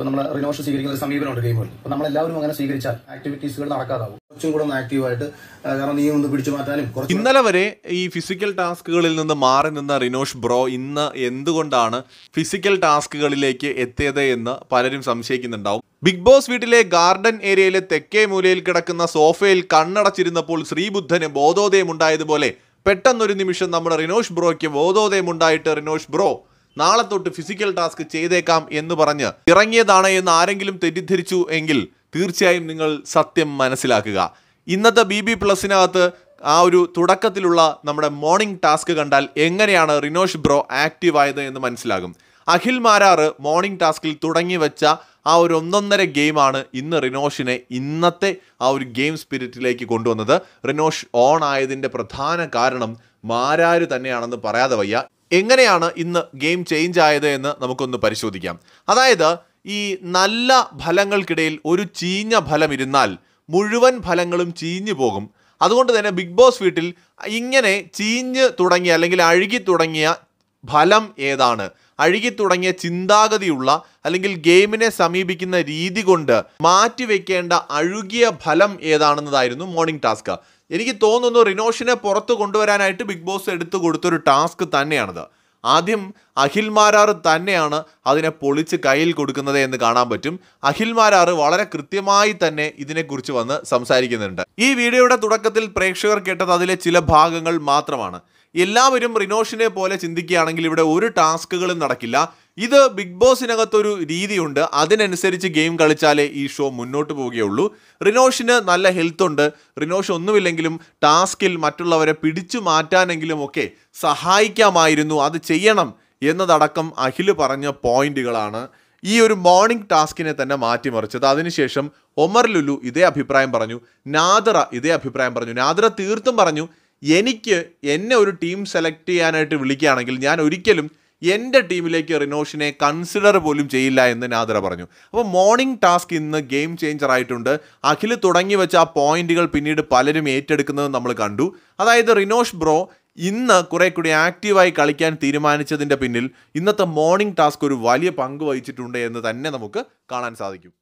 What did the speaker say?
ഇപ്പൊ നമ്മൾ റിനോഷ് സ്വീകരിക്കുന്ന ഒരു സമീപനമുണ്ട് ഗെയിമുകൾ അപ്പൊ നമ്മളെല്ലാവരും അങ്ങനെ സ്വീകരിച്ചാൽ ആക്ടിവിറ്റീസുകൾ നടക്കാതാവും കുറച്ചും കൂടെ ഒന്ന് കാരണം നീ ഒന്ന് പിടിച്ചു മാറ്റാനും ഇന്നലെ വരെ ഈ ഫിസിക്കൽ ടാസ്കുകളിൽ നിന്ന് മാറി നിന്ന റിനോഷ് ബ്രോ ഇന്ന് എന്തുകൊണ്ടാണ് ഫിസിക്കൽ ടാസ്കുകളിലേക്ക് എത്തിയത് എന്ന് പലരും സംശയിക്കുന്നുണ്ടാവും ബിഗ് ബോസ് വീട്ടിലെ ഗാർഡൻ ഏരിയയിലെ തെക്കേ മൂലയിൽ കിടക്കുന്ന സോഫയിൽ കണ്ണടച്ചിരുന്നപ്പോൾ ശ്രീബുദ്ധന് ബോധോദയം ഉണ്ടായതുപോലെ പെട്ടെന്നൊരു നിമിഷം നമ്മുടെ റിനോഷ് ബ്രോയ്ക്ക് ബോധോദയം ഉണ്ടായിട്ട് റിനോഷ് ബ്രോ നാളെ തൊട്ട് ഫിസിക്കൽ ടാസ്ക് ചെയ്തേക്കാം എന്ന് പറഞ്ഞ് ഇറങ്ങിയതാണ് എന്ന് ആരെങ്കിലും തെറ്റിദ്ധരിച്ചു എങ്കിൽ തീർച്ചയായും നിങ്ങൾ സത്യം മനസ്സിലാക്കുക ഇന്നത്തെ ബി ബി പ്ലസിനകത്ത് ആ ഒരു തുടക്കത്തിലുള്ള നമ്മുടെ മോർണിംഗ് ടാസ്ക് കണ്ടാൽ എങ്ങനെയാണ് റിനോഷ് ബ്രോ ആക്റ്റീവ് ആയത് എന്ന് മനസ്സിലാകും അഖിൽ മാരാറ് മോർണിംഗ് ടാസ്കിൽ തുടങ്ങി വെച്ച ആ ഒരു ഒന്നൊന്നര ഗെയിമാണ് ഇന്ന് റിനോഷിനെ ഇന്നത്തെ ആ ഒരു ഗെയിം സ്പിരിറ്റിലേക്ക് കൊണ്ടുവന്നത് റിനോഷ് ഓൺ ആയതിൻ്റെ പ്രധാന കാരണം മാരാര് തന്നെയാണെന്ന് പറയാതെ വയ്യ എങ്ങനെയാണ് ഇന്ന് ഗെയിം ചേഞ്ച് ആയത് എന്ന് നമുക്കൊന്ന് പരിശോധിക്കാം അതായത് ഈ നല്ല ഫലങ്ങൾക്കിടയിൽ ഒരു ചീഞ്ഞ ഫലം ഇരുന്നാൽ മുഴുവൻ ഫലങ്ങളും ചീഞ്ഞു പോകും അതുകൊണ്ട് തന്നെ ബിഗ് ബോസ് വീട്ടിൽ ഇങ്ങനെ ചീഞ്ഞ് തുടങ്ങിയ അല്ലെങ്കിൽ അഴുകി തുടങ്ങിയ ഫലം ഏതാണ് അഴുകി തുടങ്ങിയ ചിന്താഗതിയുള്ള അല്ലെങ്കിൽ ഗെയിമിനെ സമീപിക്കുന്ന രീതി കൊണ്ട് മാറ്റിവെക്കേണ്ട അഴുകിയ ഫലം ഏതാണെന്നതായിരുന്നു മോർണിംഗ് ടാസ്ക് എനിക്ക് തോന്നുന്നു റിനോഷിനെ പുറത്ത് കൊണ്ടുവരാനായിട്ട് ബിഗ് ബോസ് എടുത്തു കൊടുത്തൊരു ടാസ്ക് തന്നെയാണത് ആദ്യം അഖിൽ മാരാർ തന്നെയാണ് അതിനെ പൊളിച്ച് കയ്യിൽ കൊടുക്കുന്നത് എന്ന് കാണാൻ പറ്റും അഖിൽ മാരാർ വളരെ കൃത്യമായി തന്നെ ഇതിനെക്കുറിച്ച് വന്ന് സംസാരിക്കുന്നുണ്ട് ഈ വീഡിയോയുടെ തുടക്കത്തിൽ പ്രേക്ഷകർ കേട്ടത് അതിലെ ചില ഭാഗങ്ങൾ മാത്രമാണ് എല്ലാവരും റിനോഷിനെ പോലെ ചിന്തിക്കുകയാണെങ്കിൽ ഇവിടെ ഒരു ടാസ്കുകളും നടക്കില്ല ഇത് ബിഗ് ബോസിനകത്തൊരു രീതിയുണ്ട് അതിനനുസരിച്ച് ഗെയിം കളിച്ചാലേ ഈ ഷോ മുന്നോട്ട് പോവുകയുള്ളൂ റിനോഷിന് നല്ല ഹെൽത്ത് ഉണ്ട് റിനോഷ് ഒന്നുമില്ലെങ്കിലും ടാസ്കിൽ മറ്റുള്ളവരെ പിടിച്ചു മാറ്റാനെങ്കിലും ഒക്കെ സഹായിക്കാമായിരുന്നു അത് ചെയ്യണം എന്നതടക്കം അഖില് പറഞ്ഞ പോയിന്റുകളാണ് ഈ ഒരു മോർണിംഗ് ടാസ്കിനെ തന്നെ മാറ്റിമറിച്ചത് അതിനുശേഷം ഒമർ ലുലു ഇതേ അഭിപ്രായം പറഞ്ഞു നാദറ ഇതേ അഭിപ്രായം പറഞ്ഞു നാദറ തീർത്തും പറഞ്ഞു എനിക്ക് എന്നെ ഒരു ടീം സെലക്ട് ചെയ്യാനായിട്ട് വിളിക്കുകയാണെങ്കിൽ ഞാൻ ഒരിക്കലും എൻ്റെ ടീമിലേക്ക് റിനോഷിനെ കൺസിഡർ പോലും ചെയ്യില്ല എന്ന് നാദ്ര പറഞ്ഞു അപ്പോൾ മോർണിംഗ് ടാസ്ക് ഇന്ന് ഗെയിം ചേഞ്ചർ ആയിട്ടുണ്ട് അഖിൽ തുടങ്ങി വെച്ച ആ പോയിന്റുകൾ പിന്നീട് പലരും ഏറ്റെടുക്കുന്നത് നമ്മൾ കണ്ടു അതായത് റിനോഷ് ബ്രോ ഇന്ന് കുറെ കൂടി ആക്റ്റീവായി കളിക്കാൻ തീരുമാനിച്ചതിൻ്റെ പിന്നിൽ ഇന്നത്തെ മോർണിംഗ് ടാസ്ക് ഒരു വലിയ പങ്ക് വഹിച്ചിട്ടുണ്ട് എന്ന് തന്നെ നമുക്ക് കാണാൻ സാധിക്കും